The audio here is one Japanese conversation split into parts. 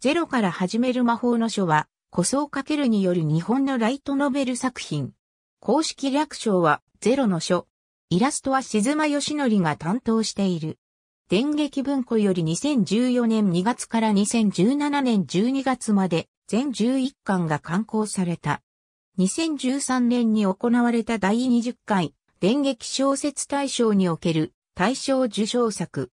ゼロから始める魔法の書は、古装かけるによる日本のライトノベル作品。公式略称は、ゼロの書。イラストは静間義則が担当している。電撃文庫より2014年2月から2017年12月まで、全11巻が刊行された。2013年に行われた第20回、電撃小説大賞における大賞受賞作。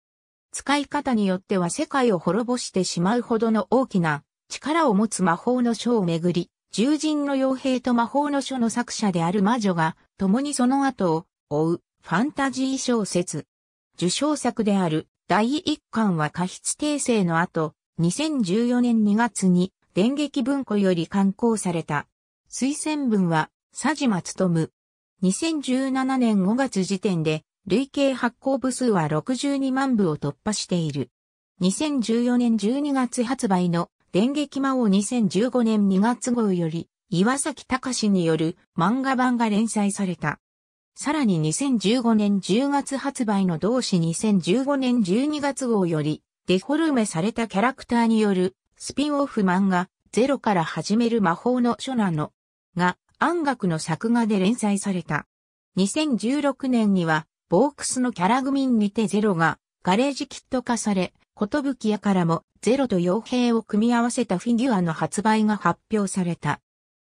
使い方によっては世界を滅ぼしてしまうほどの大きな力を持つ魔法の書をめぐり、獣人の傭兵と魔法の書の作者である魔女が、共にその後を追うファンタジー小説。受賞作である第一巻は過失訂正の後、2014年2月に電撃文庫より刊行された。推薦文は佐島務。2017年5月時点で累計発行部数は62万部を突破している。2014年12月発売の電撃魔王2015年2月号より岩崎隆による漫画版が連載された。さらに2015年10月発売の同誌2015年12月号よりデフォルメされたキャラクターによるスピンオフ漫画ゼロから始める魔法の書なのが暗楽の作画で連載された。2016年にはボークスのキャラ組にてゼロがガレージキット化され、ことぶき屋からもゼロと傭兵を組み合わせたフィギュアの発売が発表された。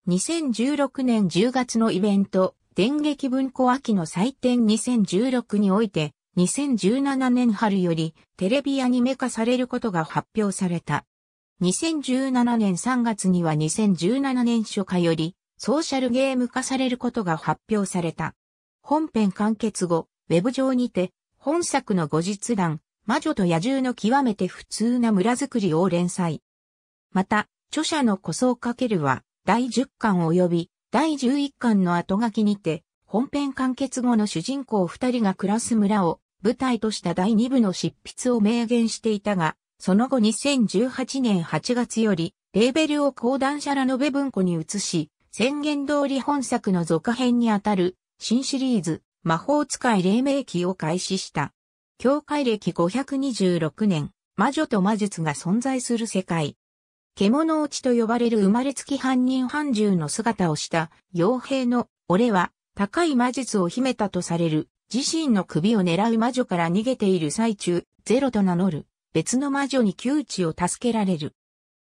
2016年10月のイベント、電撃文庫秋の祭典2016において、2017年春よりテレビアニメ化されることが発表された。2017年3月には2017年初夏よりソーシャルゲーム化されることが発表された。本編完結後、ウェブ上にて、本作の後日談、魔女と野獣の極めて普通な村づくりを連載。また、著者の古装かけるは、第10巻及び、第11巻の後書きにて、本編完結後の主人公2人が暮らす村を舞台とした第2部の執筆を明言していたが、その後2018年8月より、レーベルを講談社ラノベ文庫に移し、宣言通り本作の続編にあたる新シリーズ、魔法使い黎明期を開始した。教会歴526年、魔女と魔術が存在する世界。獣落ちと呼ばれる生まれつき犯人犯獣の姿をした傭兵の俺は高い魔術を秘めたとされる自身の首を狙う魔女から逃げている最中、ゼロと名乗る別の魔女に窮地を助けられる。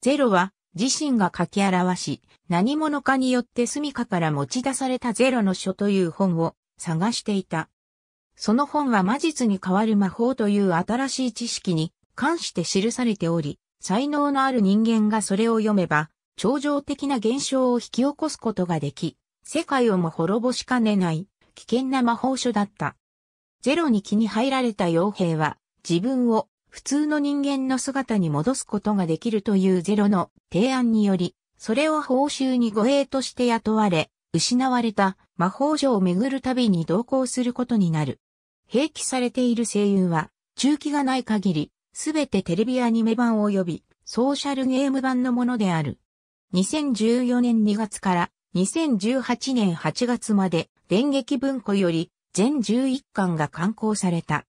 ゼロは自身が書き表し何者かによって住処から持ち出されたゼロの書という本を探していた。その本は魔術に代わる魔法という新しい知識に関して記されており、才能のある人間がそれを読めば、超常的な現象を引き起こすことができ、世界をも滅ぼしかねない危険な魔法書だった。ゼロに気に入られた傭兵は自分を普通の人間の姿に戻すことができるというゼロの提案により、それを報酬に護衛として雇われ、失われた魔法城を巡る旅に同行することになる。併記されている声優は、中期がない限り、すべてテレビアニメ版及び、ソーシャルゲーム版のものである。2014年2月から2018年8月まで、電撃文庫より、全11巻が刊行された。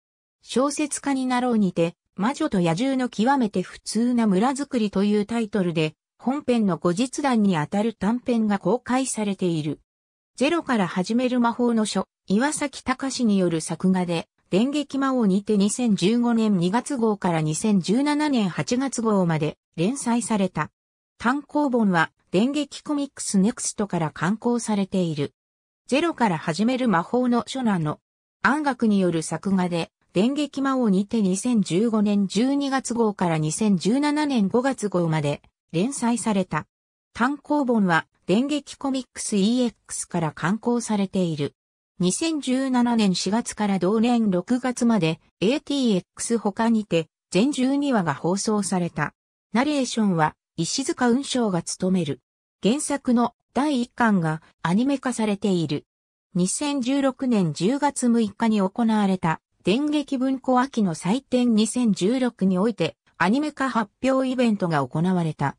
小説家になろうにて、魔女と野獣の極めて普通な村づくりというタイトルで、本編の後日談にあたる短編が公開されている。ゼロから始める魔法の書、岩崎隆による作画で、電撃魔王にて2015年2月号から2017年8月号まで連載された。単行本は電撃コミックスネクストから刊行されている。ゼロから始める魔法の書なの。暗楽による作画で、電撃魔王にて2015年12月号から2017年5月号まで連載された。単行本は電撃コミックス EX から刊行されている。2017年4月から同年6月まで ATX 他にて全12話が放送された。ナレーションは石塚雲章が務める。原作の第1巻がアニメ化されている。2016年10月6日に行われた電撃文庫秋の祭典2016においてアニメ化発表イベントが行われた。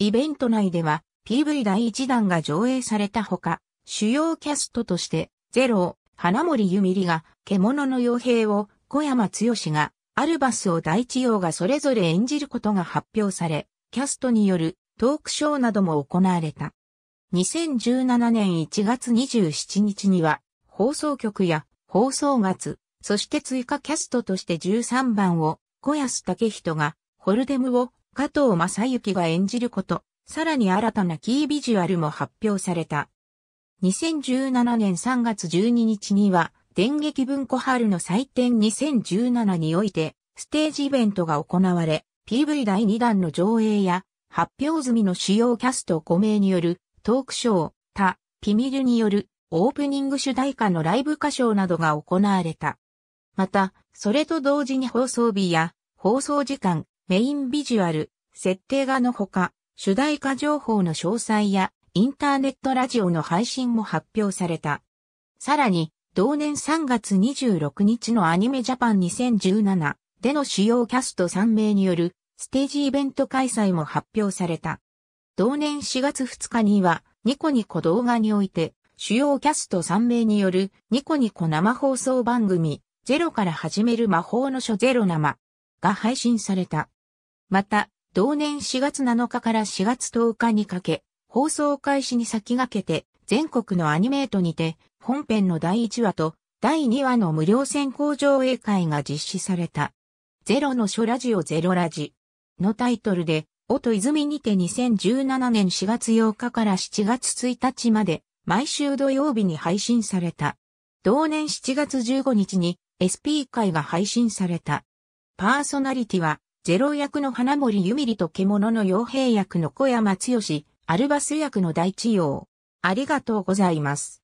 イベント内では PV 第1弾が上映されたほか、主要キャストとして、ゼロ花森ゆみりが、獣の傭兵を、小山剛が、アルバスを大地王がそれぞれ演じることが発表され、キャストによるトークショーなども行われた。2017年1月27日には、放送局や放送月、そして追加キャストとして13番を、小安武人が、ホルデムを加藤正幸が演じること、さらに新たなキービジュアルも発表された。2017年3月12日には、電撃文庫春の祭典2017において、ステージイベントが行われ、PV 第2弾の上映や、発表済みの主要キャスト5名による、トークショー、他、ピミルによる、オープニング主題歌のライブ歌唱などが行われた。また、それと同時に放送日や、放送時間、メインビジュアル、設定画のほか、主題歌情報の詳細やインターネットラジオの配信も発表された。さらに、同年3月26日のアニメジャパン2017での主要キャスト3名によるステージイベント開催も発表された。同年4月2日にはニコニコ動画において主要キャスト3名によるニコニコ生放送番組ゼロから始める魔法の書ゼロ生が配信された。また、同年4月7日から4月10日にかけ、放送開始に先駆けて、全国のアニメートにて、本編の第1話と第2話の無料先行上映会が実施された。ゼロの書ラジオゼロラジのタイトルで、音泉にて2017年4月8日から7月1日まで、毎週土曜日に配信された。同年7月15日に SP 会が配信された。パーソナリティはゼロ役の花森ゆみりと獣の傭兵役の小山剛、アルバス役の大地洋。ありがとうございます。